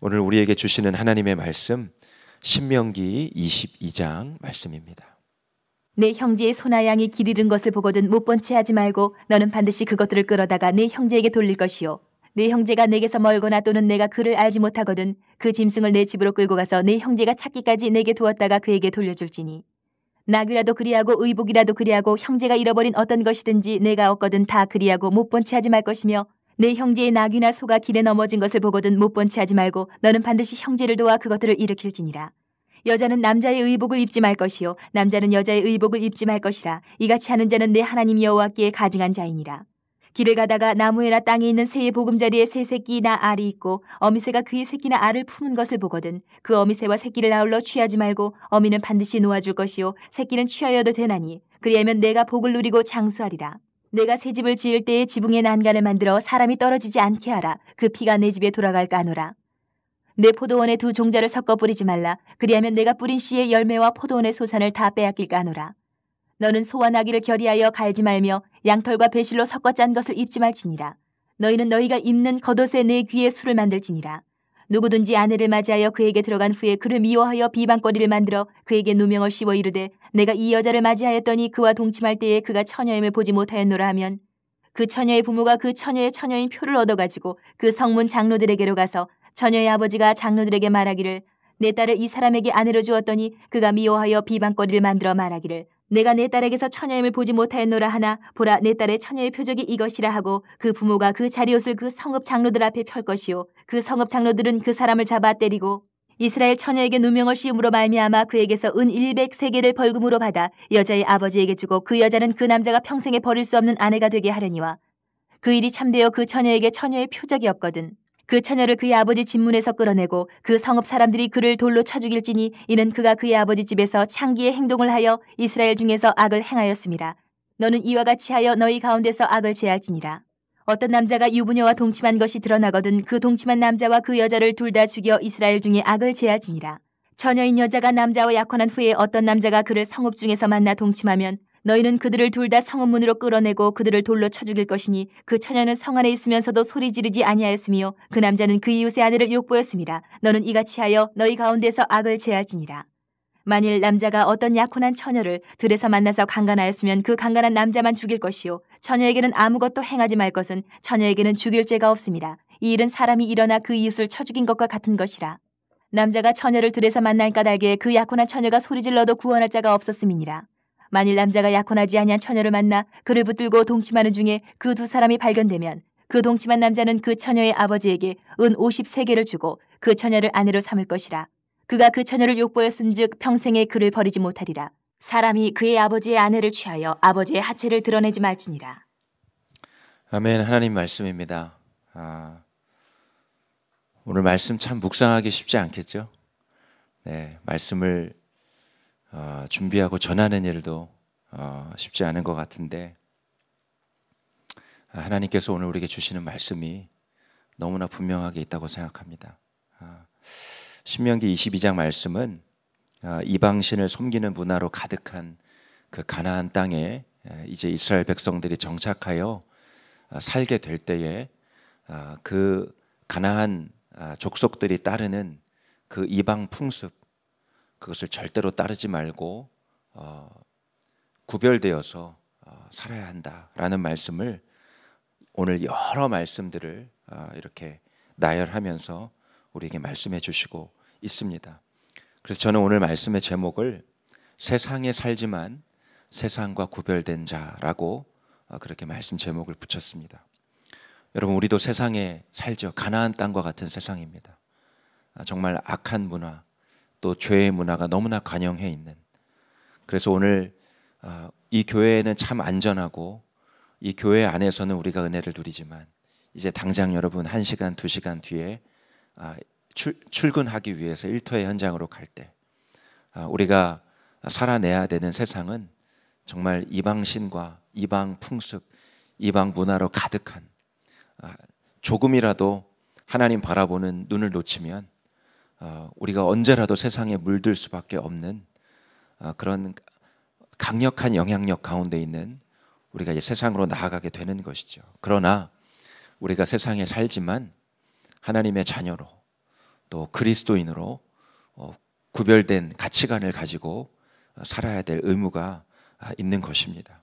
오늘 우리에게 주시는 하나님의 말씀 신명기 22장 말씀입니다. 내 형제의 소나 양이 길 잃은 것을 보거든 못본채 하지 말고 너는 반드시 그것들을 끌어다가 내 형제에게 돌릴 것이요 내 형제가 내게서 멀거나 또는 내가 그를 알지 못하거든 그 짐승을 내 집으로 끌고 가서 내 형제가 찾기까지 내게 두었다가 그에게 돌려줄지니 낙이라도 그리하고 의복이라도 그리하고 형제가 잃어버린 어떤 것이든지 내가 얻거든 다 그리하고 못본채 하지 말 것이며 내 형제의 낙이나 소가 길에 넘어진 것을 보거든 못본 체하지 말고 너는 반드시 형제를 도와 그것들을 일으킬지니라. 여자는 남자의 의복을 입지 말 것이요 남자는 여자의 의복을 입지 말 것이라 이같이 하는 자는 내 하나님 여호와께 가증한 자이니라. 길을 가다가 나무에나 땅에 있는 새의 보금자리에 새 새끼나 알이 있고 어미새가 그의 새끼나 알을 품은 것을 보거든 그 어미새와 새끼를 아울러 취하지 말고 어미는 반드시 놓아줄 것이요 새끼는 취하여도 되나니 그리하면 내가 복을 누리고 장수하리라. 내가 새 집을 지을 때에 지붕에 난간을 만들어 사람이 떨어지지 않게 하라. 그 피가 내 집에 돌아갈까 노라내 포도원에 두 종자를 섞어 뿌리지 말라. 그리하면 내가 뿌린 씨의 열매와 포도원의 소산을 다 빼앗길까 노라 너는 소와 나귀를 결의하여 갈지 말며 양털과 배실로 섞어 짠 것을 입지 말지니라. 너희는 너희가 입는 겉옷에 내 귀에 술을 만들지니라. 누구든지 아내를 맞이하여 그에게 들어간 후에 그를 미워하여 비방거리를 만들어 그에게 누명을 씌워 이르되 내가 이 여자를 맞이하였더니 그와 동침할 때에 그가 처녀임을 보지 못하였노라 하면 그 처녀의 부모가 그 처녀의 처녀인 표를 얻어가지고 그 성문 장로들에게로 가서 처녀의 아버지가 장로들에게 말하기를 내 딸을 이 사람에게 아내로 주었더니 그가 미워하여 비방거리를 만들어 말하기를 내가 내 딸에게서 처녀임을 보지 못하였노라 하나 보라 내 딸의 처녀의 표적이 이것이라 하고 그 부모가 그 자리옷을 그 성읍 장로들 앞에 펼 것이요 그 성읍 장로들은 그 사람을 잡아 때리고 이스라엘 처녀에게 누명을 씌움으로 말미암아 그에게서 은 100세계를 벌금으로 받아 여자의 아버지에게 주고 그 여자는 그 남자가 평생에 버릴 수 없는 아내가 되게 하려니와 그 일이 참되어 그 처녀에게 처녀의 표적이 없거든 그 처녀를 그의 아버지 집문에서 끌어내고 그 성읍 사람들이 그를 돌로 쳐 죽일지니 이는 그가 그의 아버지 집에서 창기의 행동을 하여 이스라엘 중에서 악을 행하였습니다. 너는 이와 같이 하여 너희 가운데서 악을 제할지니라. 어떤 남자가 유부녀와 동침한 것이 드러나거든 그 동침한 남자와 그 여자를 둘 다 죽여 이스라엘 중에 악을 제할지니라. 처녀인 여자가 남자와 약혼한 후에 어떤 남자가 그를 성읍 중에서 만나 동침하면 너희는 그들을 둘 다 성읍문으로 끌어내고 그들을 돌로 쳐 죽일 것이니 그 처녀는 성 안에 있으면서도 소리 지르지 아니하였으며 그 남자는 그 이웃의 아내를 욕보였습니다 너는 이같이 하여 너희 가운데서 악을 제할지니라 만일 남자가 어떤 약혼한 처녀를 들에서 만나서 강간하였으면 그 강간한 남자만 죽일 것이요 처녀에게는 아무것도 행하지 말 것은 처녀에게는 죽일 죄가 없습니다 이 일은 사람이 일어나 그 이웃을 쳐 죽인 것과 같은 것이라 남자가 처녀를 들에서 만날 까닭에 그 약혼한 처녀가 소리질러도 구원할 자가 없었음이니라 만일 남자가 약혼하지 아니한 처녀를 만나 그를 붙들고 동침하는 중에 그 두 사람이 발견되면 그 동침한 남자는 그 처녀의 아버지에게 은 53개를 주고 그 처녀를 아내로 삼을 것이라. 그가 그 처녀를 욕보였은즉 평생에 그를 버리지 못하리라. 사람이 그의 아버지의 아내를 취하여 아버지의 하체를 드러내지 말지니라. 아멘 하나님 말씀입니다. 아, 오늘 말씀 참 묵상하기 쉽지 않겠죠? 네, 말씀을 어, 준비하고 전하는 일도 어, 쉽지 않은 것 같은데 하나님께서 오늘 우리에게 주시는 말씀이 너무나 분명하게 있다고 생각합니다. 어, 신명기 22장 말씀은 이방신을 섬기는 문화로 가득한 그 가나안 땅에 이제 이스라엘 백성들이 정착하여 살게 될 때에 그 가나안 족속들이 따르는 그 이방 풍습 그것을 절대로 따르지 말고 어, 구별되어서 어, 살아야 한다라는 말씀을 오늘 여러 말씀들을 어, 이렇게 나열하면서 우리에게 말씀해 주시고 있습니다. 그래서 저는 오늘 말씀의 제목을 세상에 살지만 세상과 구별된 자라고 어, 그렇게 말씀 제목을 붙였습니다. 여러분 우리도 세상에 살죠. 가나안 땅과 같은 세상입니다. 아, 정말 악한 문화, 또 죄의 문화가 너무나 관영해 있는 그래서 오늘 아, 이 교회는 참 안전하고 이 교회 안에서는 우리가 은혜를 누리지만 이제 당장 여러분 한시간두시간 뒤에 아, 출, 근하기 위해서 일터의 현장으로 갈때 아, 우리가 살아내야 되는 세상은 정말 이방신과 이방 풍습, 이방 문화로 가득한 조금이라도 하나님 바라보는 눈을 놓치면 어, 우리가 언제라도 세상에 물들 수밖에 없는 어, 그런 강력한 영향력 가운데 있는 우리가 이제 세상으로 나아가게 되는 것이죠. 그러나 우리가 세상에 살지만 하나님의 자녀로 또 그리스도인으로 어, 구별된 가치관을 가지고 살아야 될 의무가 아, 있는 것입니다.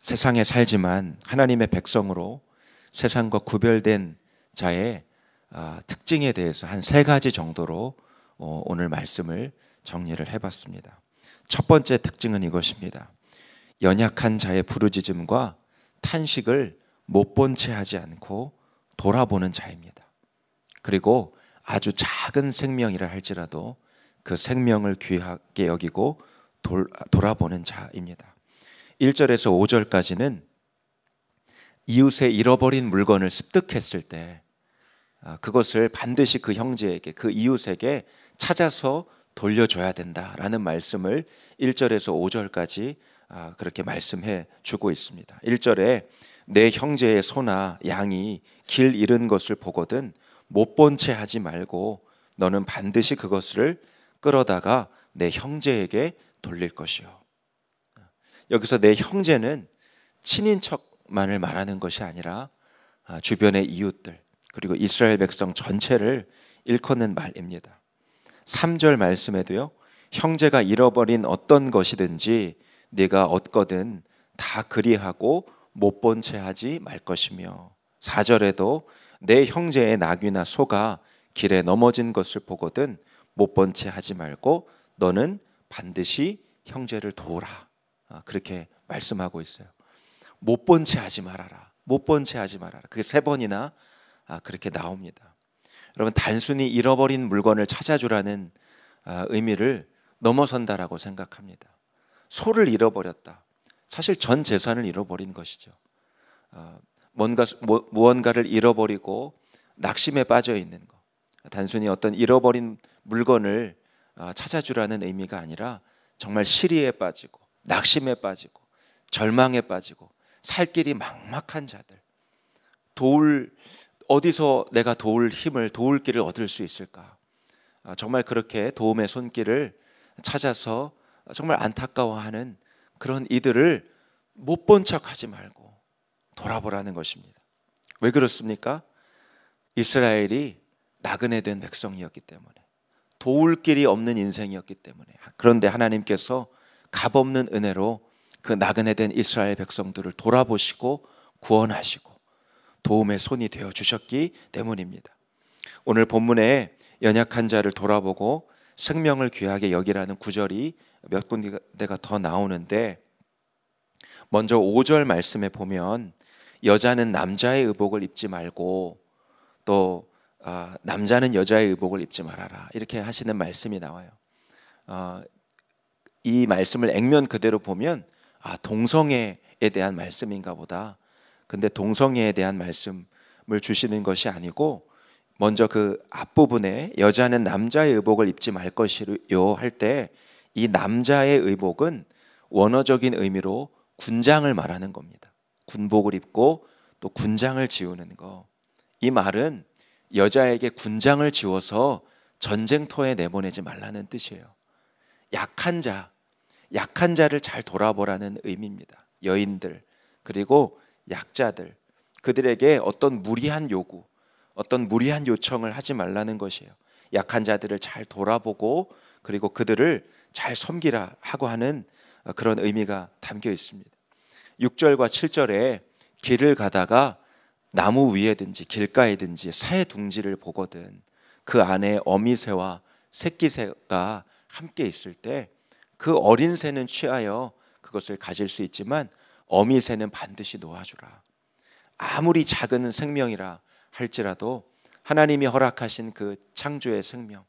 세상에 살지만 하나님의 백성으로 세상과 구별된 자의 아, 특징에 대해서 한 세 가지 정도로 어, 오늘 말씀을 정리를 해봤습니다. 첫 번째 특징은 이것입니다. 연약한 자의 부르짖음과 탄식을 못 본 채 하지 않고 돌아보는 자입니다. 그리고 아주 작은 생명이라 할지라도 그 생명을 귀하게 여기고 돌, 돌아보는 자입니다. 1절에서 5절까지는 이웃의 잃어버린 물건을 습득했을 때 아, 그것을 반드시 그 형제에게 그 이웃에게 찾아서 돌려줘야 된다라는 말씀을 1절에서 5절까지 아, 그렇게 말씀해 주고 있습니다. 1절에 내 형제의 소나 양이 길 잃은 것을 보거든 못 본 채 하지 말고 너는 반드시 그것을 끌어다가 내 형제에게 돌릴 것이요. 여기서 내 형제는 친인척만을 말하는 것이 아니라 아, 주변의 이웃들, 그리고 이스라엘 백성 전체를 일컫는 말입니다. 3절 말씀에도요. 형제가 잃어버린 어떤 것이든지 네가 얻거든 다 그리하고 못 본채 하지 말 것이며 4절에도 내 형제의 낙이나 소가 길에 넘어진 것을 보거든 못 본채 하지 말고 너는 반드시 형제를 도우라. 아, 그렇게 말씀하고 있어요. 못 본채 하지 말아라. 못 본채 하지 말아라. 그게 세 번이나 아, 그렇게 나옵니다. 여러분 단순히 잃어버린 물건을 찾아주라는 아, 의미를 넘어선다라고 생각합니다. 소를 잃어버렸다. 사실 전 재산을 잃어버린 것이죠. 아, 뭔가 뭐, 무언가를 잃어버리고 낙심에 빠져 있는 것. 단순히 어떤 잃어버린 물건을 찾아주라는 의미가 아니라 정말 시리에 빠지고 낙심에 빠지고 절망에 빠지고 살 길이 막막한 자들 도울 어디서 내가 도울 힘을 도울 길을 얻을 수 있을까? 아, 정말 그렇게 도움의 손길을 찾아서 정말 안타까워하는 그런 이들을 못 본 척하지 말고 돌아보라는 것입니다. 왜 그렇습니까? 이스라엘이 나그네 된 백성이었기 때문에 도울 길이 없는 인생이었기 때문에 그런데 하나님께서 값없는 은혜로 그 나그네 된 이스라엘 백성들을 돌아보시고 구원하시고 도움의 손이 되어 주셨기 때문입니다. 오늘 본문에 연약한 자를 돌아보고 생명을 귀하게 여기라는 구절이 몇 군데가 더 나오는데 먼저 5절 말씀에 보면 여자는 남자의 의복을 입지 말고 또 어, 남자는 여자의 의복을 입지 말아라 이렇게 하시는 말씀이 나와요. 어, 이 말씀을 액면 그대로 보면 아 동성애에 대한 말씀인가 보다 근데 동성애에 대한 말씀을 주시는 것이 아니고 먼저 그 앞부분에 여자는 남자의 의복을 입지 말 것이요 할때 이 남자의 의복은 원어적인 의미로 군장을 말하는 겁니다. 군복을 입고 또 군장을 지우는 거. 이 말은 여자에게 군장을 지워서 전쟁터에 내보내지 말라는 뜻이에요. 약한 자, 약한 자를 잘 돌아보라는 의미입니다. 여인들, 그리고 약자들, 그들에게 어떤 무리한 요구, 어떤 무리한 요청을 하지 말라는 것이에요. 약한 자들을 잘 돌아보고 그리고 그들을 잘 섬기라 하고 하는 어, 그런 의미가 담겨 있습니다. 6절과 7절에 길을 가다가 나무 위에든지 길가에든지 새 둥지를 보거든 그 안에 어미새와 새끼새가 함께 있을 때 그 어린 새는 취하여 그것을 가질 수 있지만 어미 새는 반드시 놓아주라. 아무리 작은 생명이라 할지라도 하나님이 허락하신 그 창조의 생명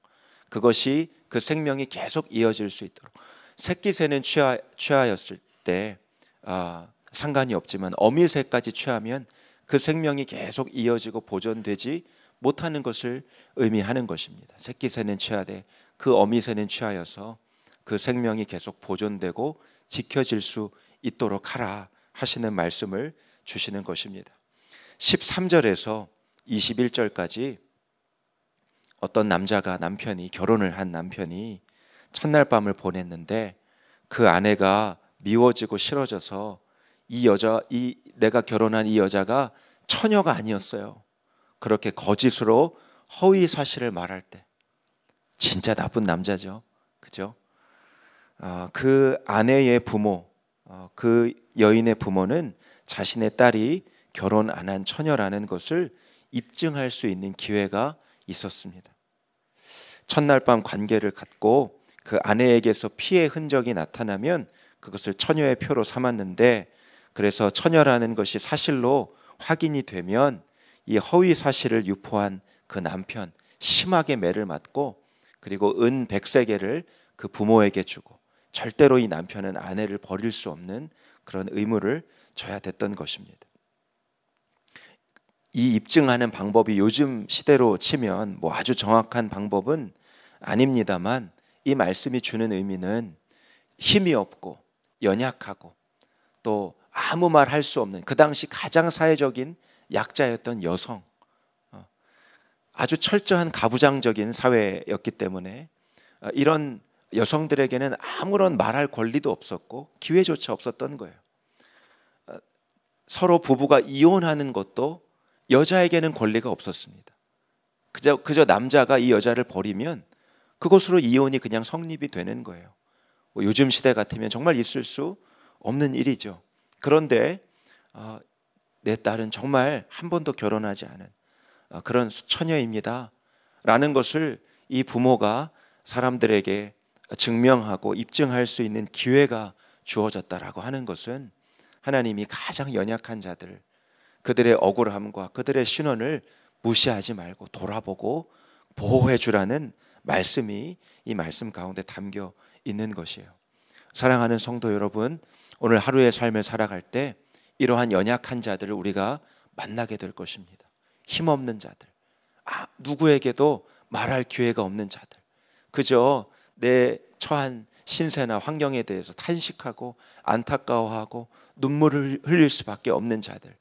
그것이 그 생명이 계속 이어질 수 있도록 새끼 새는 취하, 취하였을 때 아, 상관이 없지만 어미 새까지 취하면 그 생명이 계속 이어지고 보존되지 못하는 것을 의미하는 것입니다. 새끼 새는 취하되 그 어미 새는 취하여서 그 생명이 계속 보존되고 지켜질 수 있도록 하라 하시는 말씀을 주시는 것입니다. 13절에서 21절까지 어떤 남자가 남편이 결혼을 한 남편이 첫날 밤을 보냈는데 그 아내가 미워지고 싫어져서 이 여자 이 내가 결혼한 이 여자가 처녀가 아니었어요. 그렇게 거짓으로 허위 사실을 말할 때 진짜 나쁜 남자죠. 그죠? 아, 그 아내의 부모 어, 그 여인의 부모는 자신의 딸이 결혼 안 한 처녀라는 것을 입증할 수 있는 기회가 있었습니다. 첫날 밤 관계를 갖고 그 아내에게서 피해 흔적이 나타나면 그것을 처녀의 표로 삼았는데 그래서 처녀라는 것이 사실로 확인이 되면 이 허위 사실을 유포한 그 남편 심하게 매를 맞고 그리고 은 100세계를 그 부모에게 주고 절대로 이 남편은 아내를 버릴 수 없는 그런 의무를 져야 됐던 것입니다. 이 입증하는 방법이 요즘 시대로 치면 뭐 아주 정확한 방법은 아닙니다만 이 말씀이 주는 의미는 힘이 없고 연약하고 또 아무 말 할 수 없는 그 당시 가장 사회적인 약자였던 여성 어, 아주 철저한 가부장적인 사회였기 때문에 어, 이런 여성들에게는 아무런 말할 권리도 없었고 기회조차 없었던 거예요. 어, 서로 부부가 이혼하는 것도 여자에게는 권리가 없었습니다. 그저, 그저 남자가 이 여자를 버리면 그곳으로 이혼이 그냥 성립이 되는 거예요. 뭐 요즘 시대 같으면 정말 있을 수 없는 일이죠. 그런데 어, 내 딸은 정말 한 번도 결혼하지 않은 어, 그런 수처녀입니다. 라는 것을 이 부모가 사람들에게 증명하고 입증할 수 있는 기회가 주어졌다라고 하는 것은 하나님이 가장 연약한 자들 그들의 억울함과 그들의 신원을 무시하지 말고 돌아보고 보호해 주라는 말씀이 이 말씀 가운데 담겨 있는 것이에요. 사랑하는 성도 여러분, 오늘 하루의 삶을 살아갈 때 이러한 연약한 자들을 우리가 만나게 될 것입니다. 힘없는 자들, 아, 누구에게도 말할 기회가 없는 자들, 그저 내 처한 신세나 환경에 대해서 탄식하고 안타까워하고 눈물을 흘릴 수밖에 없는 자들.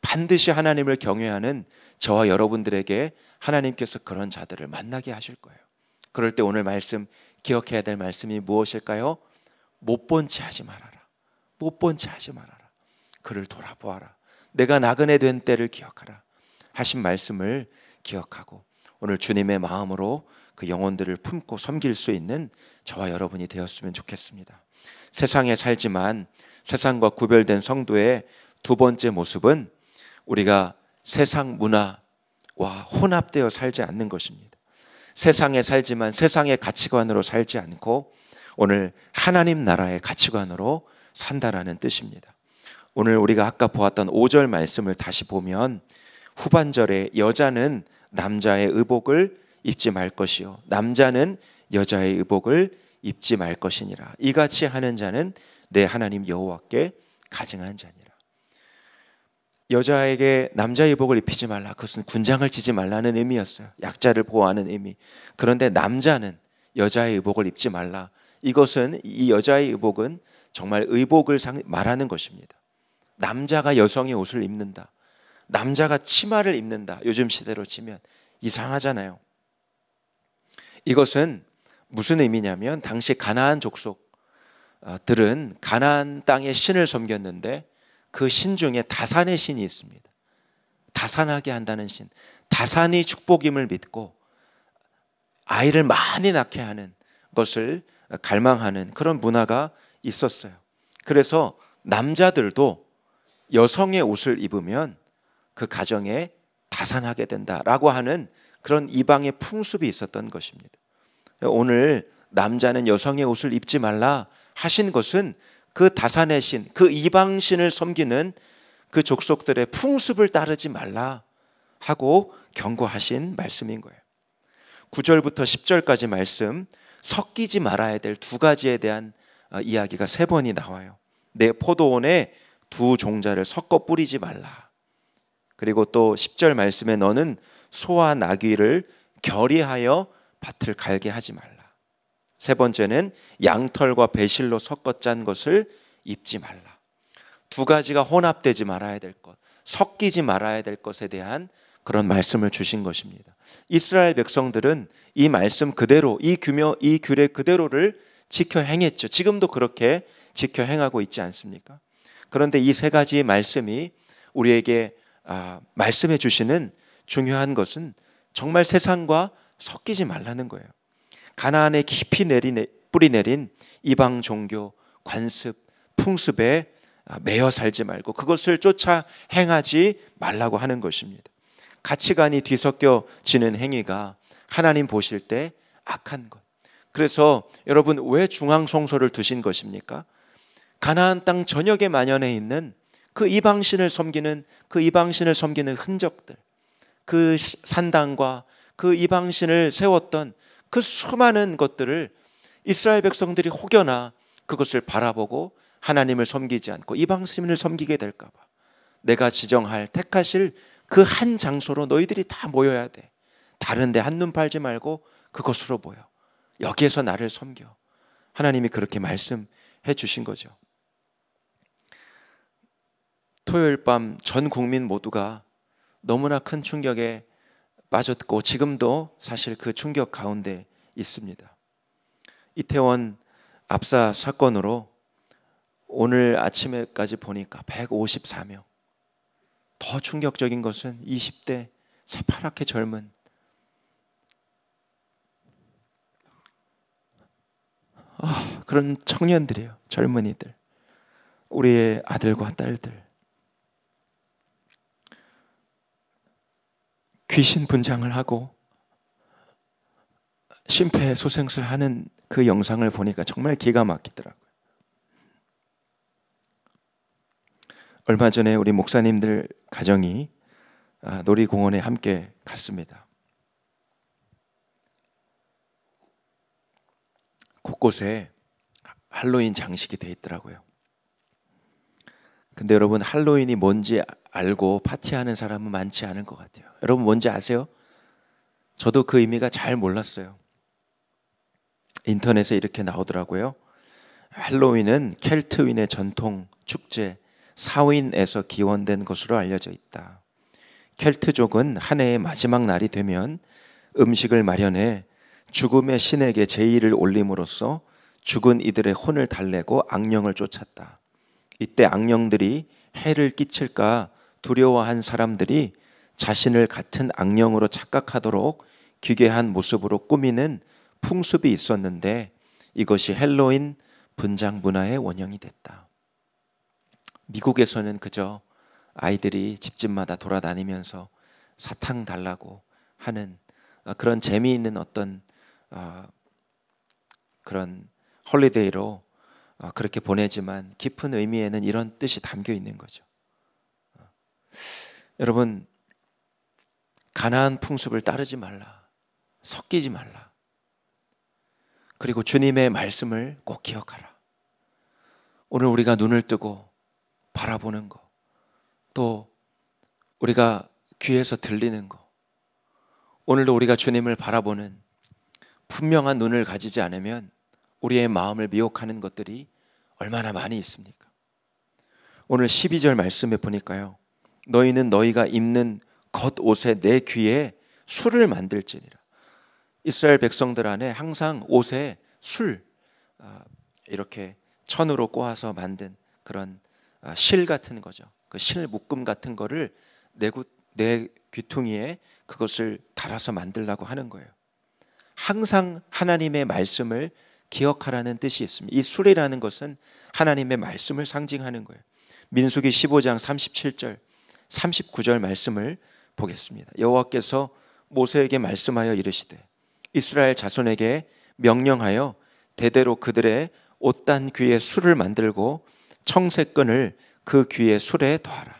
반드시 하나님을 경외하는 저와 여러분들에게 하나님께서 그런 자들을 만나게 하실 거예요. 그럴 때 오늘 말씀 기억해야 될 말씀이 무엇일까요? 못 본 채 하지 말아라. 못 본 채 하지 말아라. 그를 돌아보아라. 내가 나그네 된 때를 기억하라. 하신 말씀을 기억하고 오늘 주님의 마음으로 그 영혼들을 품고 섬길 수 있는 저와 여러분이 되었으면 좋겠습니다. 세상에 살지만 세상과 구별된 성도의 두 번째 모습은 우리가 세상 문화와 혼합되어 살지 않는 것입니다. 세상에 살지만 세상의 가치관으로 살지 않고 오늘 하나님 나라의 가치관으로 산다라는 뜻입니다. 오늘 우리가 아까 보았던 5절 말씀을 다시 보면 후반절에 여자는 남자의 의복을 입지 말 것이요 남자는 여자의 의복을 입지 말 것이니라 이같이 하는 자는 내 하나님 여호와께 가증한 자니라 여자에게 남자의 의복을 입히지 말라 그것은 군장을 치지 말라는 의미였어요 약자를 보호하는 의미 그런데 남자는 여자의 의복을 입지 말라 이것은 이 여자의 의복은 정말 의복을 말하는 것입니다 남자가 여성의 옷을 입는다 남자가 치마를 입는다 요즘 시대로 치면 이상하잖아요 이것은 무슨 의미냐면 당시 가나안 족속들은 어, 가나안 땅에 신을 섬겼는데 그 신 중에 다산의 신이 있습니다. 다산하게 한다는 신. 다산이 축복임을 믿고 아이를 많이 낳게 하는 것을 갈망하는 그런 문화가 있었어요. 그래서 남자들도 여성의 옷을 입으면 그 가정에 다산하게 된다라고 하는 그런 이방의 풍습이 있었던 것입니다. 오늘 남자는 여성의 옷을 입지 말라 하신 것은 그 다산의 신, 그 이방신을 섬기는 그 족속들의 풍습을 따르지 말라 하고 경고하신 말씀인 거예요. 9절부터 10절까지 말씀, 섞이지 말아야 될 두 가지에 대한 어, 이야기가 세 번이 나와요. 내 포도원에 두 종자를 섞어 뿌리지 말라. 그리고 또 10절 말씀에 너는 소와 나귀를 결의하여 밭을 갈게 하지 말라. 세 번째는 양털과 배실로 섞어 짠 것을 입지 말라. 두 가지가 혼합되지 말아야 될 것, 섞이지 말아야 될 것에 대한 그런 말씀을 주신 것입니다. 이스라엘 백성들은 이 말씀 그대로, 이 규명, 이 규례 그대로를 지켜 행했죠. 지금도 그렇게 지켜 행하고 있지 않습니까? 그런데 이 세 가지 말씀이 우리에게 아, 말씀해 주시는 중요한 것은 정말 세상과 섞이지 말라는 거예요. 가나안에 깊이 내린, 뿌리 내린 이방 종교, 관습, 풍습에 아, 매여 살지 말고 그것을 쫓아 행하지 말라고 하는 것입니다. 가치관이 뒤섞여지는 행위가 하나님 보실 때 악한 것. 그래서 여러분 왜 중앙성소를 두신 것입니까? 가나안 땅 전역에 만연해 있는 그 이방신을 섬기는 그 이방신을 섬기는 흔적들 그 산당과 그 이방신을 세웠던 그 수많은 것들을 이스라엘 백성들이 혹여나 그것을 바라보고 하나님을 섬기지 않고 이방신을 섬기게 될까봐 내가 지정할 택하실 그 한 장소로 너희들이 다 모여야 돼. 다른데 한눈 팔지 말고 그것으로 모여. 여기에서 나를 섬겨. 하나님이 그렇게 말씀해 주신 거죠. 토요일 밤 전 국민 모두가 너무나 큰 충격에 빠졌고 지금도 사실 그 충격 가운데 있습니다. 이태원 압사 사건으로 오늘 아침에까지 보니까 154명. 더 충격적인 것은 20대 새파랗게 젊은 아, 그런 청년들이에요. 젊은이들. 우리의 아들과 딸들. 귀신 분장을 하고 심폐소생술 하는 그 영상을 보니까 정말 기가 막히더라고요. 얼마 전에 우리 목사님들 가정이 아, 놀이공원에 함께 갔습니다. 곳곳에 할로윈 장식이 되어 있더라고요. 근데 여러분 할로윈이 뭔지 알고 파티하는 사람은 많지 않을 것 같아요. 여러분 뭔지 아세요? 저도 그 의미가 잘 몰랐어요. 인터넷에 이렇게 나오더라고요. 할로윈은 켈트윈의 전통 축제 사윈에서 기원된 것으로 알려져 있다. 켈트족은 한 해의 마지막 날이 되면 음식을 마련해 죽음의 신에게 제의를 올림으로써 죽은 이들의 혼을 달래고 악령을 쫓았다. 이때 악령들이 해를 끼칠까 두려워한 사람들이 자신을 같은 악령으로 착각하도록 기괴한 모습으로 꾸미는 풍습이 있었는데 이것이 헬로인 분장 문화의 원형이 됐다. 미국에서는 그저 아이들이 집집마다 돌아다니면서 사탕 달라고 하는 어, 그런 재미있는 어떤 어, 그런 헐리데이로 아, 그렇게 보내지만 깊은 의미에는 이런 뜻이 담겨 있는 거죠. 어. 여러분 가난안 풍습을 따르지 말라. 섞이지 말라. 그리고 주님의 말씀을 꼭 기억하라. 오늘 우리가 눈을 뜨고 바라보는 것, 또 우리가 귀에서 들리는 것, 오늘도 우리가 주님을 바라보는 분명한 눈을 가지지 않으면 우리의 마음을 미혹하는 것들이 얼마나 많이 있습니까? 오늘 12절 말씀에 보니까요. 너희는 너희가 입는 겉옷에 내 귀에 술을 만들지니라. 이스라엘 백성들 안에 항상 옷에 술 아, 이렇게 천으로 꼬아서 만든 그런 아, 실 같은 거죠. 그 실 묶음 같은 거를 내, 구, 내 귀퉁이에 그것을 달아서 만들라고 하는 거예요. 항상 하나님의 말씀을 기억하라는 뜻이 있습니다. 이 술이라는 것은 하나님의 말씀을 상징하는 거예요. 민수기 15장 37절, 39절 말씀을 보겠습니다. 여호와께서 모세에게 말씀하여 이르시되 이스라엘 자손에게 명령하여 대대로 그들의 옷단 귀에 술을 만들고 청색끈을 그 귀에 술에 더하라.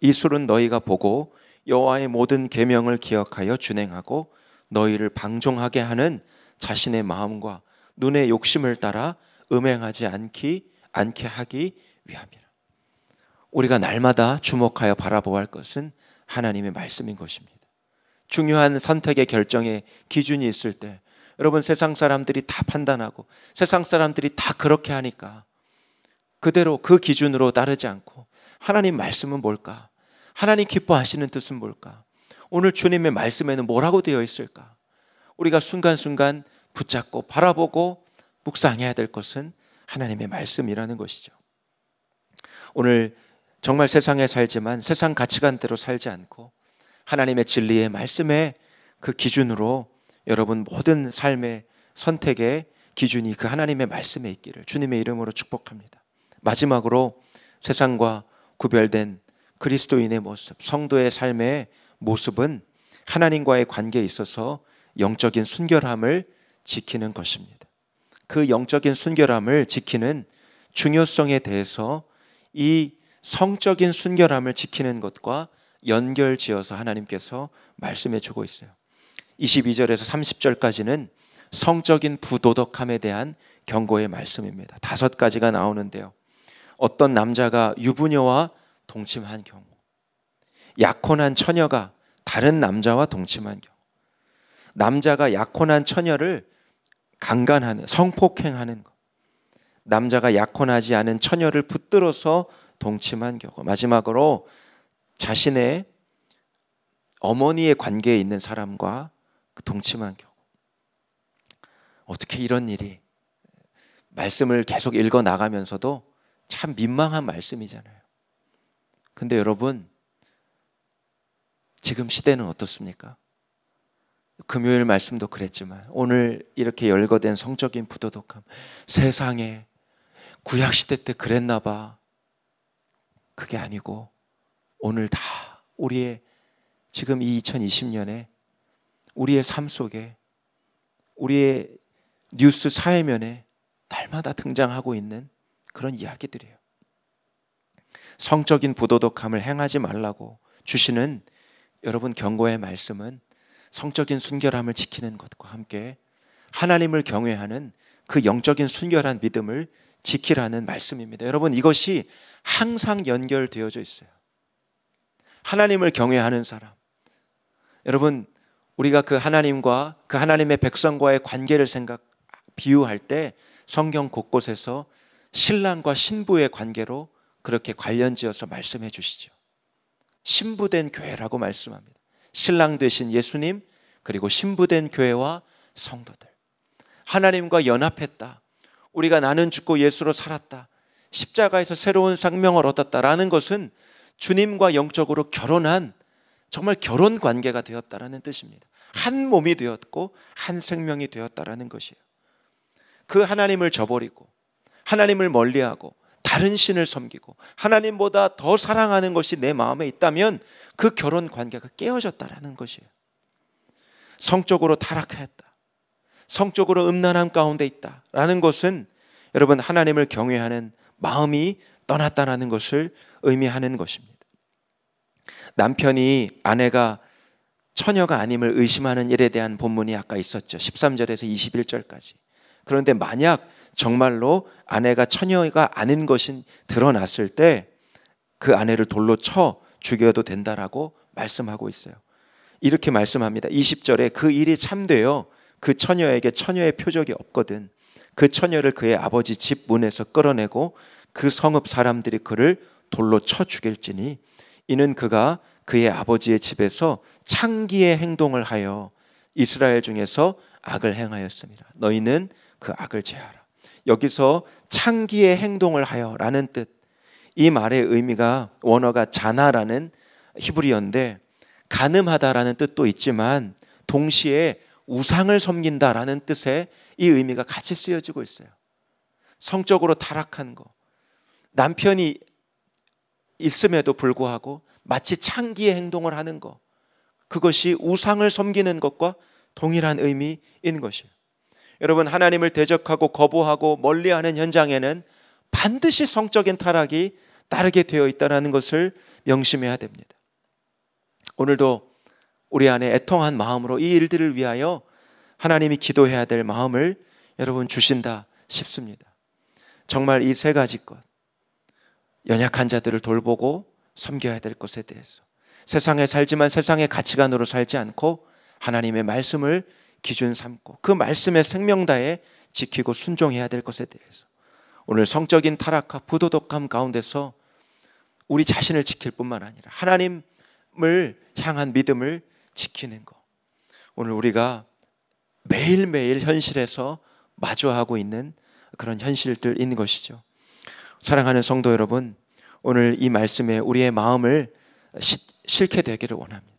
이 술은 너희가 보고 여호와의 모든 계명을 기억하여 준행하고 너희를 방종하게 하는 자신의 마음과 눈의 욕심을 따라 음행하지 않기 않게 하기 위함이라. 우리가 날마다 주목하여 바라보아야 할 것은 하나님의 말씀인 것입니다. 중요한 선택의 결정에 기준이 있을 때 여러분 세상 사람들이 다 판단하고 세상 사람들이 다 그렇게 하니까 그대로 그 기준으로 따르지 않고 하나님 말씀은 뭘까? 하나님 기뻐하시는 뜻은 뭘까? 오늘 주님의 말씀에는 뭐라고 되어 있을까? 우리가 순간순간 붙잡고 바라보고 묵상해야 될 것은 하나님의 말씀이라는 것이죠. 오늘 정말 세상에 살지만 세상 가치관대로 살지 않고 하나님의 진리의 말씀에 그 기준으로 여러분 모든 삶의 선택의 기준이 그 하나님의 말씀에 있기를 주님의 이름으로 축복합니다. 마지막으로 세상과 구별된 그리스도인의 모습, 성도의 삶의 모습은 하나님과의 관계에 있어서 영적인 순결함을 지키는 것입니다. 그 영적인 순결함을 지키는 중요성에 대해서 이 성적인 순결함을 지키는 것과 연결지어서 하나님께서 말씀해 주고 있어요. 22절에서 30절까지는 성적인 부도덕함에 대한 경고의 말씀입니다. 다섯 가지가 나오는데요. 어떤 남자가 유부녀와 동침한 경우, 약혼한 처녀가 다른 남자와 동침한 경우, 남자가 약혼한 처녀를 강간하는 성폭행하는 것. 남자가 약혼하지 않은 처녀를 붙들어서 동침한 경우. 마지막으로 자신의 어머니의 관계에 있는 사람과 그 동침한 경우. 어떻게 이런 일이 말씀을 계속 읽어 나가면서도 참 민망한 말씀이잖아요. 근데 여러분 지금 시대는 어떻습니까? 금요일 말씀도 그랬지만 오늘 이렇게 열거된 성적인 부도덕함 세상에 구약 시대 때 그랬나 봐. 그게 아니고 오늘 다 우리의 지금 이 2020년에 우리의 삶 속에 우리의 뉴스 사회면에 날마다 등장하고 있는 그런 이야기들이에요. 성적인 부도덕함을 행하지 말라고 주시는 여러분 경고의 말씀은 성적인 순결함을 지키는 것과 함께 하나님을 경외하는 그 영적인 순결한 믿음을 지키라는 말씀입니다. 여러분 이것이 항상 연결되어져 있어요. 하나님을 경외하는 사람. 여러분 우리가 그 하나님과 그 하나님의 백성과의 관계를 생각 비유할 때 성경 곳곳에서 신랑과 신부의 관계로 그렇게 관련지어서 말씀해 주시죠. 신부된 교회라고 말씀합니다. 신랑 되신 예수님, 그리고 신부된 교회와 성도들. 하나님과 연합했다. 우리가 나는 죽고 예수로 살았다. 십자가에서 새로운 생명을 얻었다라는 것은 주님과 영적으로 결혼한 정말 결혼 관계가 되었다라는 뜻입니다. 한 몸이 되었고 한 생명이 되었다라는 것이에요. 그 하나님을 저버리고 하나님을 멀리하고 다른 신을 섬기고 하나님보다 더 사랑하는 것이 내 마음에 있다면 그 결혼 관계가 깨어졌다라는 것이에요. 성적으로 타락하였다. 성적으로 음란함 가운데 있다라는 것은 여러분 하나님을 경외하는 마음이 떠났다라는 것을 의미하는 것입니다. 남편이 아내가 처녀가 아님을 의심하는 일에 대한 본문이 아까 있었죠. 13절에서 21절까지. 그런데 만약 정말로 아내가 처녀가 아닌 것이 드러났을 때 그 아내를 돌로 쳐 죽여도 된다라고 말씀하고 있어요. 이렇게 말씀합니다. 20절에 그 일이 참되어 그 처녀에게 처녀의 표적이 없거든. 그 처녀를 그의 아버지 집 문에서 끌어내고 그 성읍 사람들이 그를 돌로 쳐 죽일지니 이는 그가 그의 아버지의 집에서 창기의 행동을 하여 이스라엘 중에서 악을 행하였습니다. 너희는 그 악을 제하라. 여기서 창기의 행동을 하여라는 뜻. 이 말의 의미가 원어가 자나라는 히브리어인데 가늠하다라는 뜻도 있지만 동시에 우상을 섬긴다라는 뜻에이 의미가 같이 쓰여지고 있어요. 성적으로 타락한 거. 남편이 있음에도 불구하고 마치 창기의 행동을 하는 거. 그것이 우상을 섬기는 것과 동일한 의미인 것이에요. 여러분 하나님을 대적하고 거부하고 멀리하는 현장에는 반드시 성적인 타락이 따르게 되어 있다는 것을 명심해야 됩니다. 오늘도 우리 안에 애통한 마음으로 이 일들을 위하여 하나님이 기도해야 될 마음을 여러분 주신다 싶습니다. 정말 이 세 가지 것. 연약한 자들을 돌보고 섬겨야 될 것에 대해서. 세상에 살지만 세상의 가치관으로 살지 않고 하나님의 말씀을 기준 삼고 그 말씀의 생명다에 지키고 순종해야 될 것에 대해서 오늘 성적인 타락과 부도덕함 가운데서 우리 자신을 지킬 뿐만 아니라 하나님을 향한 믿음을 지키는 것. 오늘 우리가 매일매일 현실에서 마주하고 있는 그런 현실들 인 것이죠. 사랑하는 성도 여러분, 오늘 이 말씀에 우리의 마음을 싣게 되기를 원합니다.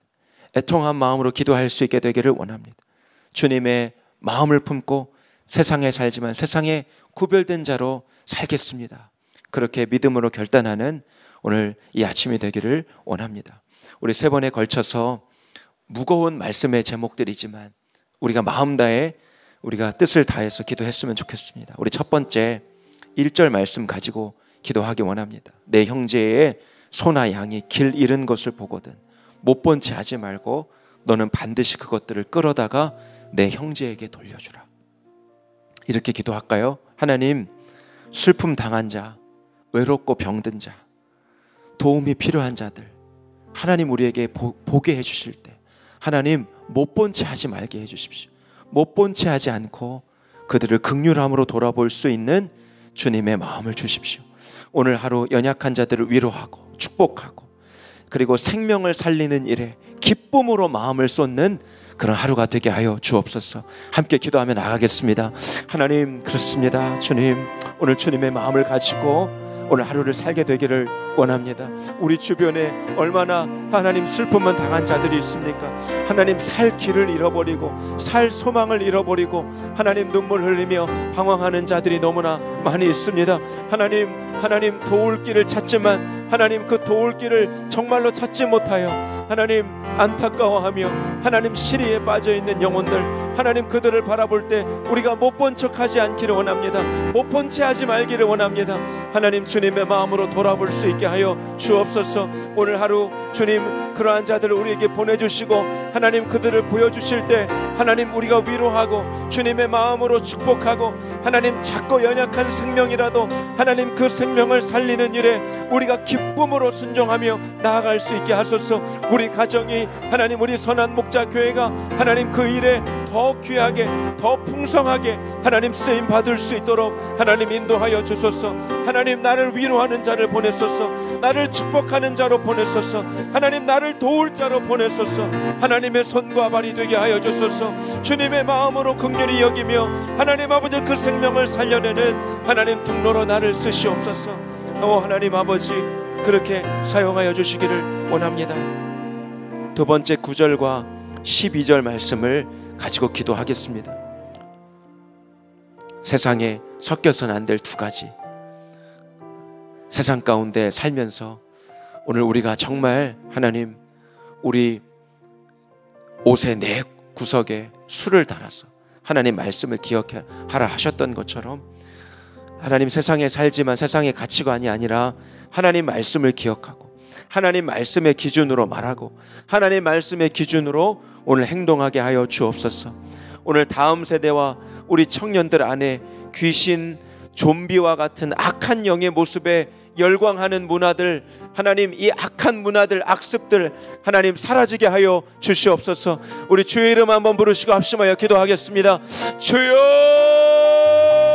애통한 마음으로 기도할 수 있게 되기를 원합니다. 주님의 마음을 품고 세상에 살지만 세상에 구별된 자로 살겠습니다. 그렇게 믿음으로 결단하는 오늘 이 아침이 되기를 원합니다. 우리 세 번에 걸쳐서 무거운 말씀의 제목들이지만 우리가 마음 다해 우리가 뜻을 다해서 기도했으면 좋겠습니다. 우리 첫 번째 1절 말씀 가지고 기도하기 원합니다. 내 형제의 소나 양이 길 잃은 것을 보거든 못 본 채 하지 말고 너는 반드시 그것들을 끌어다가 내 형제에게 돌려주라. 이렇게 기도할까요? 하나님, 슬픔 당한 자, 외롭고 병든 자, 도움이 필요한 자들, 하나님 우리에게 보, 보게 해주실 때, 하나님 못 본 채 하지 말게 해주십시오. 못 본 채 하지 않고 그들을 극률함으로 돌아볼 수 있는 주님의 마음을 주십시오. 오늘 하루 연약한 자들을 위로하고 축복하고 그리고 생명을 살리는 일에 기쁨으로 마음을 쏟는 그런 하루가 되게 하여 주옵소서. 함께 기도하며 나가겠습니다. 하나님 그렇습니다. 주님 오늘 주님의 마음을 가지고 오늘 하루를 살게 되기를 원합니다. 우리 주변에 얼마나 하나님 슬픔을 당한 자들이 있습니까? 하나님 살 길을 잃어버리고 살 소망을 잃어버리고 하나님 눈물 흘리며 방황하는 자들이 너무나 많이 있습니다. 하나님 하나님 도울 길을 찾지만 하나님 그 도울 길을 정말로 찾지 못하여 하나님 안타까워하며 하나님 시리에 빠져 있는 영혼들 하나님 그들을 바라볼 때 우리가 못 본 척하지 않기를 원합니다. 못본채 하지 말기를 원합니다. 하나님 주님의 마음으로 돌아볼 수 있게 하여 주옵소서. 오늘 하루 주님 그러한 자들을 우리에게 보내주시고 하나님 그들을 보여주실 때 하나님 우리가 위로하고 주님의 마음으로 축복하고 하나님 작고 연약한 생명이라도 하나님 그 생명을 살리는 일에 우리가 기쁨으로 순종하며 나아갈 수 있게 하소서. 우리 가정이 하나님 우리 선한 목자 교회가 하나님 그 일에 더 귀하게 더 풍성하게 하나님 쓰임 받을 수 있도록 하나님 인도하여 주소서 하나님 나를 위로하는 자를 보내소서 나를 축복하는 자로 보내소서 하나님 나를 도울 자로 보내소서 하나님의 손과 발이 되게 하여 주소서 주님의 마음으로 극렬히 여기며 하나님 아버지 그 생명을 살려내는 하나님 통로로 나를 쓰시옵소서 오 하나님 아버지 그렇게 사용하여 주시기를 원합니다. 두 번째 구절과 12절 말씀을 가지고 기도하겠습니다. 세상에 섞여선 안될 두 가지. 세상 가운데 살면서 오늘 우리가 정말 하나님 우리 옷의 내 구석에 술을 달아서 하나님 말씀을 기억하라 하셨던 것처럼 하나님 세상에 살지만 세상의 가치관이 아니라 하나님 말씀을 기억하고 하나님 말씀의 기준으로 말하고 하나님 말씀의 기준으로 오늘 행동하게 하여 주옵소서. 오늘 다음 세대와 우리 청년들 안에 귀신, 좀비와 같은 악한 영의 모습에 열광하는 문화들, 하나님 이 악한 문화들, 악습들, 하나님 사라지게 하여 주시옵소서. 우리 주의 이름 한번 부르시고 합심하여 기도하겠습니다. 주여!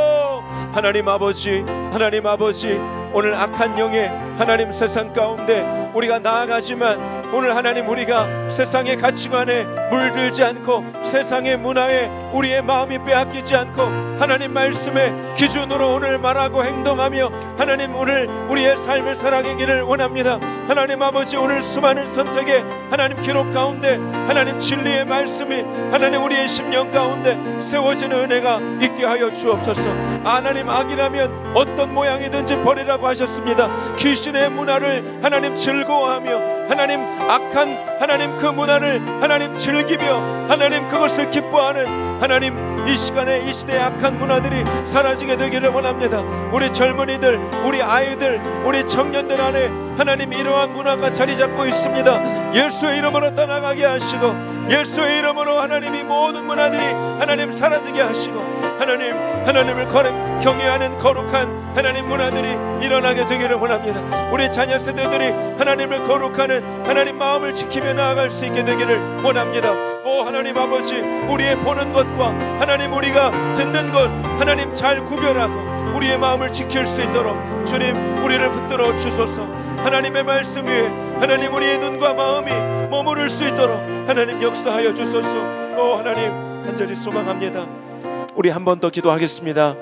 하나님 아버지 하나님 아버지 오늘 악한 영에 하나님 세상 가운데 우리가 나아가지만 오늘 하나님 우리가 세상의 가치관에 물들지 않고 세상의 문화에 우리의 마음이 빼앗기지 않고 하나님 말씀의 기준으로 오늘 말하고 행동하며 하나님 오늘 우리의 삶을 살아가기를 원합니다. 하나님 아버지 오늘 수많은 선택에 하나님 기록 가운데 하나님 진리의 말씀이 하나님 우리의 심령 가운데 세워지는 은혜가 있게 하여 주옵소서. 하나님 악이라면 어떤 모양이든지 버리라고 하셨습니다. 귀신의 문화를 하나님 즐거워하며 하나님 악한 하나님 그 문화를 하나님 즐기며 하나님 그것을 기뻐하는 하나님 이 시간에 이 시대의 악한 문화들이 사라지게 되기를 원합니다. 우리 젊은이들, 우리 아이들, 우리 청년들 안에 하나님 이러한 문화가 자리 잡고 있습니다. 예수의 이름으로 떠나가게 하시고 예수의 이름으로 하나님이 모든 문화들이 하나님 사라지게 하시고 하나님 하나님을 거룩, 경외하는 거룩한 하나님 문화들이 일어나게 되기를 원합니다. 우리 자녀 세대들이 하나님을 거룩하는 하나님 마음을 지키며 나아갈 수 있게 되기를 원합니다. 오 하나님 아버지 우리의 보는 것 것과 하나님 우리가 듣는 것 하나님 잘 구별하고 우리의 마음을 지킬 수 있도록 주님 우리를 붙들어 주소서 하나님의 말씀 위에 하나님 우리의 눈과 마음이 머무를 수 있도록 하나님 역사하여 주소서 오 하나님 간절히 소망합니다 우리 한 번 더 기도하겠습니다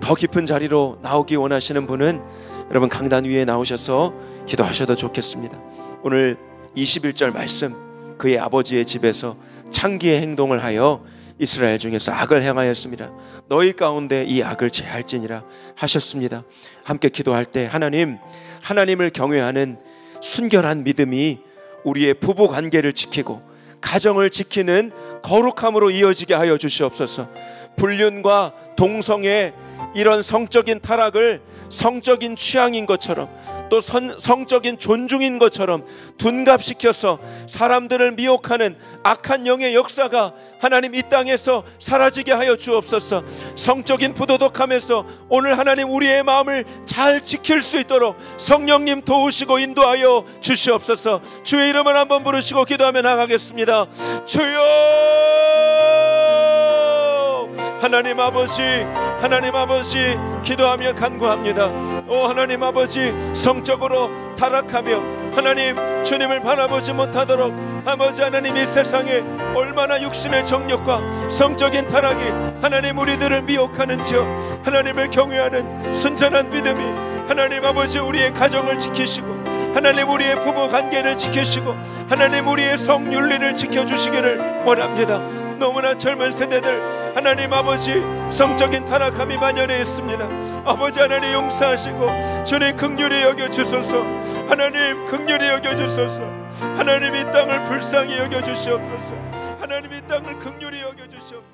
더 깊은 자리로 나오기 원하시는 분은 여러분 강단 위에 나오셔서 기도하셔도 좋겠습니다 오늘 21절 말씀 그의 아버지의 집에서 창기의 행동을 하여 이스라엘 중에서 악을 행하였습니다. 너희 가운데 이 악을 제할지니라 하셨습니다. 함께 기도할 때 하나님, 하나님을 경외하는 순결한 믿음이 우리의 부부 관계를 지키고 가정을 지키는 거룩함으로 이어지게 하여 주시옵소서. 불륜과 동성애 이런 성적인 타락을 성적인 취향인 것처럼 또 선, 성적인 존중인 것처럼 둔갑시켜서 사람들을 미혹하는 악한 영의 역사가 하나님 이 땅에서 사라지게 하여 주옵소서 성적인 부도덕함에서 오늘 하나님 우리의 마음을 잘 지킬 수 있도록 성령님 도우시고 인도하여 주시옵소서 주의 이름을 한번 부르시고 기도하며 나가겠습니다 주여 하나님 아버지 하나님 아버지 기도하며 간구합니다. 오 하나님 아버지 성적으로 타락하며 하나님 주님을 바라보지 못하도록 아버지 하나님 이 세상에 얼마나 육신의 정력과 성적인 타락이 하나님 우리들을 미혹하는지요 하나님을 경외하는 순전한 믿음이 하나님 아버지 우리의 가정을 지키시고 하나님 우리의 부모 관계를 지키시고 하나님 우리의 성윤리를 지켜주시기를 원합니다. 너무나 젊은 세대들 하나님 아버지 성적인 타락 연약함이 만연해 있습니다. 아버지 하나님 용서하시고 주님 극률히 여겨 주소서. 하나님 극률히 여겨 주소서. 하나님 이 땅을 불쌍히 여겨 주시옵소서. 하나님 이 땅을 극률히 여겨 주시옵소서.